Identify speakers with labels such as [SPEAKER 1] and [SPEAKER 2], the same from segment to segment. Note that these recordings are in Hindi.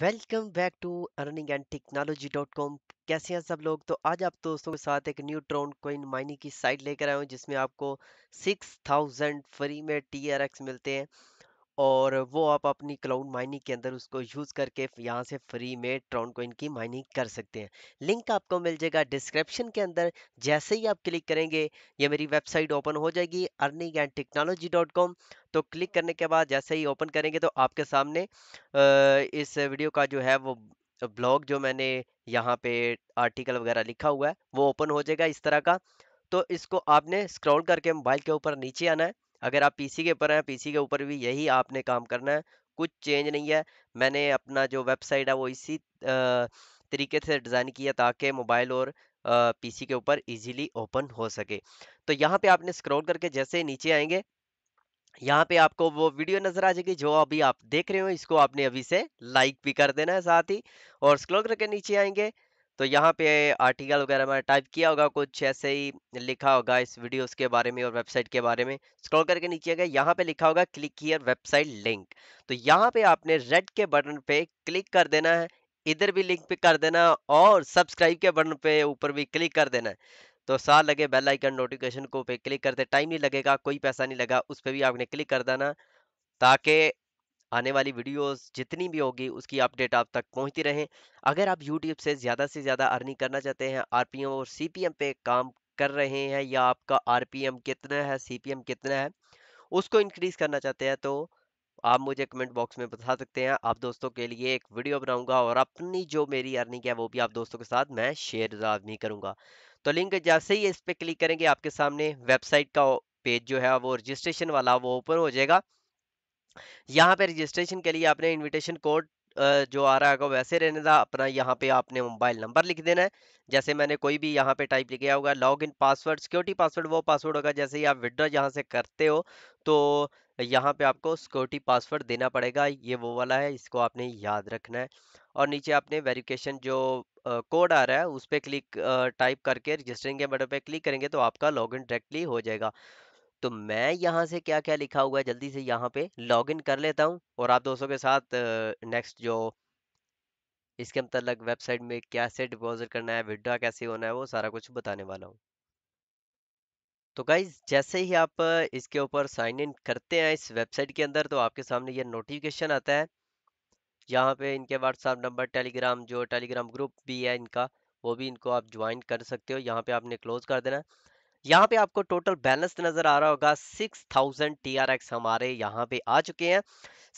[SPEAKER 1] welcome back to earning and technology dot com कैसे हैं सब लोग तो आज आप दोस्तों के साथ एक न्यू ट्रोन कोइन माइनिंग की साइट लेकर आए हूँ जिसमें आपको सिक्स थाउजेंड फ्री में टी आर एक्स मिलते हैं और वो आप अपनी क्लाउड माइनिंग के अंदर उसको यूज़ करके यहाँ से फ्री में ट्रॉन कोइन की माइनिंग कर सकते हैं लिंक आपको मिल जाएगा डिस्क्रिप्शन के अंदर जैसे ही आप क्लिक करेंगे ये मेरी वेबसाइट ओपन हो जाएगी earning and technology dot com तो क्लिक करने के बाद जैसे ही ओपन करेंगे तो आपके सामने इस वीडियो का जो है वो ब्लॉग जो मैंने यहाँ पे आर्टिकल वगैरह लिखा हुआ है वो ओपन हो जाएगा इस तरह का तो इसको आपने स्क्रॉल करके मोबाइल के ऊपर नीचे आना है अगर आप पीसी के ऊपर हैं पीसी के ऊपर भी यही आपने काम करना है कुछ चेंज नहीं है मैंने अपना जो वेबसाइट है वो इसी तरीके से डिज़ाइन किया ताकि मोबाइल और पीसी के ऊपर इजीली ओपन हो सके तो यहाँ पे आपने स्क्रॉल करके जैसे नीचे आएंगे यहाँ पे आपको वो वीडियो नजर आ जाएगी जो अभी आप देख रहे हो इसको आपने अभी से लाइक भी कर देना है साथ ही और स्क्रॉल करके नीचे आएंगे तो यहाँ पे आर्टिकल वगैरह मैंने टाइप किया होगा कुछ ऐसे ही लिखा होगा इस वीडियोस के बारे में और वेबसाइट के बारे में स्क्रॉल करके नीचे आएगा यहाँ पे लिखा होगा क्लिक हियर वेबसाइट लिंक तो यहाँ पे आपने रेड के बटन पे क्लिक कर देना है इधर भी लिंक पे कर देना और सब्सक्राइब के बटन पे ऊपर भी क्लिक कर देना है तो साथ लगे बेल आइकन नोटिफिकेशन को पे क्लिक करते टाइम नहीं लगेगा कोई पैसा नहीं लगा उस पर भी आपने क्लिक कर देना ताकि आने वाली वीडियोस जितनी भी होगी उसकी अपडेट आप तक पहुंचती रहें अगर आप यूट्यूब से ज़्यादा से ज़्यादा अर्निंग करना चाहते हैं आर और सी पे काम कर रहे हैं या आपका आर कितना है सी कितना है उसको इंक्रीज़ करना चाहते हैं तो आप मुझे कमेंट बॉक्स में बता सकते हैं आप दोस्तों के लिए एक वीडियो बनाऊंगा और अपनी जो मेरी अर्निंग है वो भी आप दोस्तों के साथ मैं शेयर लाजमी करूंगा तो लिंक जैसे ही इस पर क्लिक करेंगे आपके सामने वेबसाइट का पेज जो है वो रजिस्ट्रेशन वाला वो ओपन हो जाएगा यहाँ पे रजिस्ट्रेशन के लिए आपने इनविटेशन कोड जो आ रहा है वैसे रहने था अपना यहाँ पे आपने मोबाइल नंबर लिख देना है जैसे मैंने कोई भी यहाँ पे टाइप लिखा होगा log in password security password वो पासवर्ड होगा जैसे ही आप विड्रॉ यहाँ से करते हो तो यहाँ पे आपको सिक्योरिटी पासवर्ड देना पड़ेगा ये वो वाला है इसको आपने याद रखना है और नीचे आपने वेरिफिकेशन जो कोड आ रहा है उस पर क्लिक टाइप करके रजिस्टरिंग के बटन पर क्लिक करेंगे तो आपका इन डायरेक्टली हो जाएगा तो मैं यहाँ से क्या क्या लिखा हुआ है जल्दी से यहाँ पे लॉग इन कर लेता हूँ और आप दोस्तों के साथ नेक्स्ट जो इसके मतलब वेबसाइट में कैसे डिपॉजिट करना है विड्रा कैसे होना है वो सारा कुछ बताने वाला हूँ तो गाइज जैसे ही आप इसके ऊपर साइन इन करते हैं इस वेबसाइट के अंदर तो आपके सामने ये नोटिफिकेशन आता है यहाँ पे इनके व्हाट्सअप नंबर टेलीग्राम जो टेलीग्राम ग्रुप भी है इनका वो भी इनको आप ज्वाइन कर सकते हो यहाँ पे आपने क्लोज कर देना यहाँ पे आपको टोटल बैलेंस नजर आ रहा होगा 6000 थाउजेंड हमारे यहाँ पे आ चुके हैं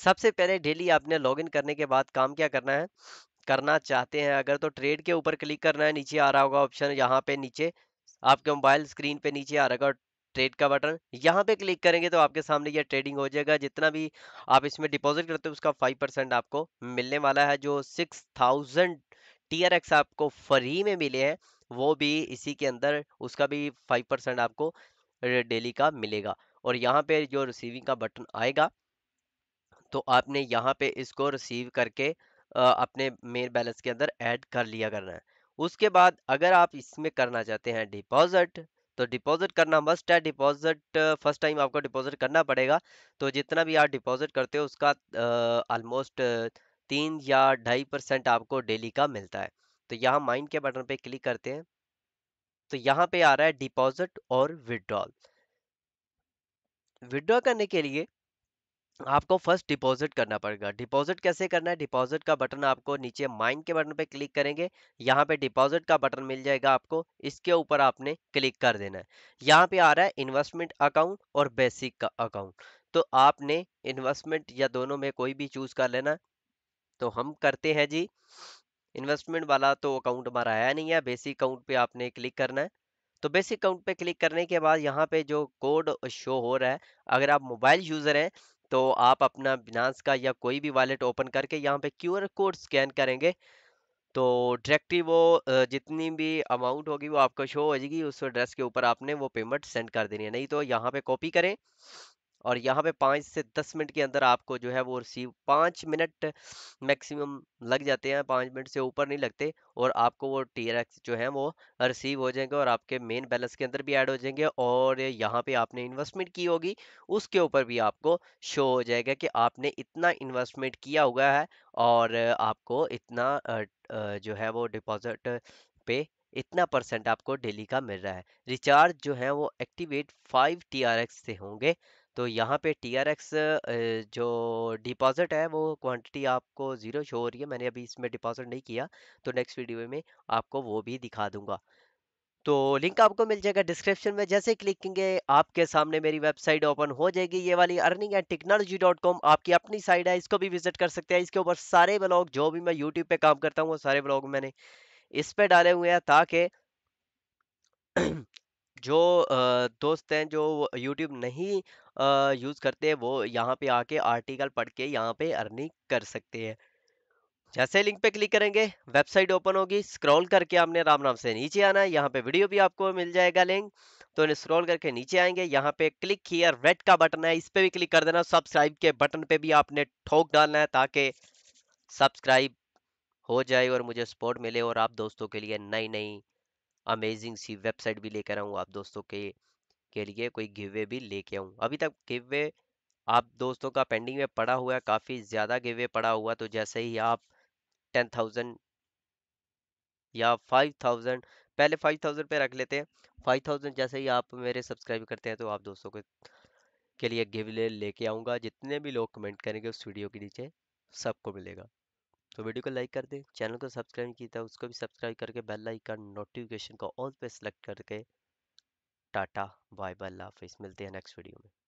[SPEAKER 1] सबसे पहले डेली आपने लॉगिन करने के बाद काम क्या करना है करना चाहते हैं अगर तो ट्रेड के ऊपर क्लिक करना है नीचे आ रहा होगा ऑप्शन यहाँ पे नीचे आपके मोबाइल स्क्रीन पे नीचे आ रहा होगा ट्रेड का बटन यहाँ पे क्लिक करेंगे तो आपके सामने ये ट्रेडिंग हो जाएगा जितना भी आप इसमें डिपॉजिट करते हो उसका फाइव परसेंट आपको मिलने वाला है जो सिक्स थाउजेंड टी आपको फ्री में मिले हैं वो भी इसी के अंदर उसका भी फाइव परसेंट आपको डेली का मिलेगा और यहाँ पे जो रिसीविंग का बटन आएगा तो आपने यहाँ पे इसको रिसीव करके अपने मेन बैलेंस के अंदर ऐड कर लिया करना है उसके बाद अगर आप इसमें करना चाहते हैं डिपॉजिट तो डिपॉजिट करना मस्ट है डिपॉजिट फर्स्ट टाइम आपको डिपॉजिट करना पड़ेगा तो जितना भी आप डिपॉजिट करते हो उसका ऑलमोस्ट तीन या ढाई परसेंट आपको डेली का मिलता है तो यहाँ माइंड के बटन पे क्लिक करते हैं तो यहाँ पे आ रहा है डिपॉजिट और विड्रॉल विड्रॉ करने के लिए आपको फर्स्ट डिपॉजिट करना पड़ेगा डिपॉजिट कैसे करना है डिपॉजिट का बटन आपको नीचे माइंड के बटन पे क्लिक करेंगे यहाँ पे डिपॉजिट का बटन मिल जाएगा आपको इसके ऊपर आपने क्लिक कर देना है यहाँ पे आ रहा है इन्वेस्टमेंट अकाउंट और बेसिक का अकाउंट तो आपने इन्वेस्टमेंट या दोनों में कोई भी चूज कर लेना तो हम करते हैं जी इन्वेस्टमेंट वाला तो अकाउंट हमारा है नहीं है बेसिक अकाउंट पे आपने क्लिक करना है तो बेसिक अकाउंट पे क्लिक करने के बाद यहाँ पे जो कोड शो हो रहा है अगर आप मोबाइल यूज़र हैं तो आप अपना बिनास का या कोई भी वॉलेट ओपन करके यहाँ पे क्यू कोड स्कैन करेंगे तो डायरेक्टली वो जितनी भी अमाउंट होगी वो आपको शो हो जाएगी उस एड्रेस के ऊपर आपने वो पेमेंट सेंड कर देनी है नहीं तो यहाँ पर कॉपी करें और यहाँ पे पाँच से दस मिनट के अंदर आपको जो है वो रिसीव पाँच मिनट मैक्सिमम लग जाते हैं पाँच मिनट से ऊपर नहीं लगते और आपको वो टी जो है वो रिसीव हो जाएंगे और आपके मेन बैलेंस के अंदर भी ऐड हो जाएंगे और यहाँ पे आपने इन्वेस्टमेंट की होगी उसके ऊपर भी आपको शो हो जाएगा कि आपने इतना इन्वेस्टमेंट किया हुआ है और आपको इतना जो है वो डिपॉजिट पे इतना परसेंट आपको डेली का मिल रहा है रिचार्ज जो है वो एक्टिवेट फाइव टी से होंगे तो यहाँ पे टी आर एक्स जो डिपॉजिट है वो क्वांटिटी आपको ज़ीरो शो हो रही है मैंने अभी इसमें डिपॉजिट नहीं किया तो नेक्स्ट वीडियो में आपको वो भी दिखा दूंगा तो लिंक आपको मिल जाएगा डिस्क्रिप्शन में जैसे क्लिक करेंगे आपके सामने मेरी वेबसाइट ओपन हो जाएगी ये वाली earning and technology dot com आपकी अपनी साइट है इसको भी विजिट कर सकते हैं इसके ऊपर सारे ब्लॉग जो भी मैं यूट्यूब पे काम करता हूँ वो सारे ब्लॉग मैंने इस पर डाले हुए हैं ताकि जो दोस्त हैं जो यूट्यूब नहीं यूज़ करते वो यहाँ पे आके आर्टिकल पढ़ के यहाँ पे अर्निंग कर सकते हैं जैसे लिंक पे क्लिक करेंगे वेबसाइट ओपन होगी स्क्रॉल करके आपने राम नाम से नीचे आना है यहाँ पे वीडियो भी आपको मिल जाएगा लिंक तो स्क्रॉल करके नीचे आएंगे यहाँ पे क्लिक हियर रेड का बटन है इस पर भी क्लिक कर देना सब्सक्राइब के बटन पे भी आपने ठोक डालना है ताकि सब्सक्राइब हो जाए और मुझे सपोर्ट मिले और आप दोस्तों के लिए नई नई अमेजिंग सी वेबसाइट भी लेकर आऊँ आप दोस्तों के के लिए कोई गिवे भी लेके आऊँ अभी तक गिवे आप दोस्तों का पेंडिंग में पड़ा हुआ है काफ़ी ज़्यादा गिवे पड़ा हुआ तो जैसे ही आप टेन थाउजेंड या फाइव थाउजेंड पहले फाइव थाउजेंड पर रख लेते हैं फाइव थाउजेंड जैसे ही आप मेरे सब्सक्राइब करते हैं तो आप दोस्तों के, के लिए गिव ले लेके आऊँगा जितने भी लोग कमेंट करेंगे उस वीडियो के नीचे सबको मिलेगा तो वीडियो को लाइक कर दें चैनल को सब्सक्राइब नहीं किया उसको भी सब्सक्राइब करके बेल आइकन नोटिफिकेशन को ऑल पे सेलेक्ट करके टाटा बाय बाय हाफिज़ मिलते हैं नेक्स्ट वीडियो में